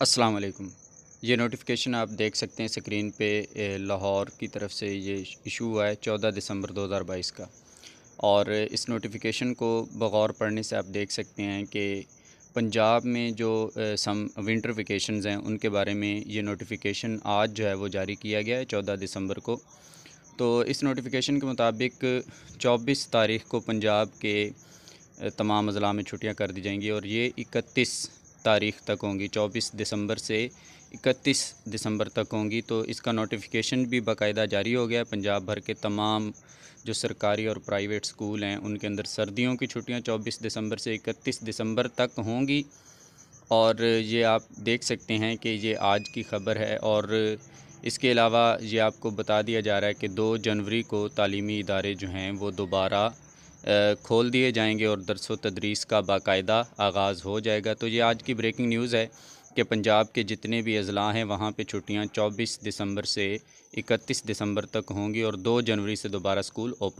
अस्सलाम वालेकुम ये नोटिफिकेशन आप देख सकते हैं स्क्रीन पे लाहौर की तरफ से ये इशू हुआ है चौदह दिसंबर 2022 का और इस नोटिफिकेशन को बगौर पढ़ने से आप देख सकते हैं कि पंजाब में जो सम विंटर वेकेशंस हैं उनके बारे में ये नोटिफिकेशन आज जो है वो जारी किया गया है चौदह दिसंबर को तो इस नोटिफिकेशन के मुताबिक चौबीस तारीख को पंजाब के तमाम अजला में छुट्टियाँ कर दी जाएंगी और ये इकतीस तारीख तक होंगी 24 दिसंबर से 31 दिसंबर तक होंगी तो इसका नोटिफिकेशन भी बाकायदा जारी हो गया है पंजाब भर के तमाम जो सरकारी और प्राइवेट स्कूल हैं उनके अंदर सर्दियों की छुट्टियां 24 दिसंबर से 31 दिसंबर तक होंगी और ये आप देख सकते हैं कि ये आज की ख़बर है और इसके अलावा ये आपको बता दिया जा रहा है कि दो जनवरी को तालीमी इदारे जो हैं वो दोबारा खोल दिए जाएंगे और दरस तदरीस का बाकायदा आगाज़ हो जाएगा तो ये आज की ब्रेकिंग न्यूज़ है कि पंजाब के जितने भी अजला हैं वहाँ पर छुट्टियाँ चौबीस दिसंबर से इकतीस दिसंबर तक होंगी और दो जनवरी से दोबारा स्कूल ओपन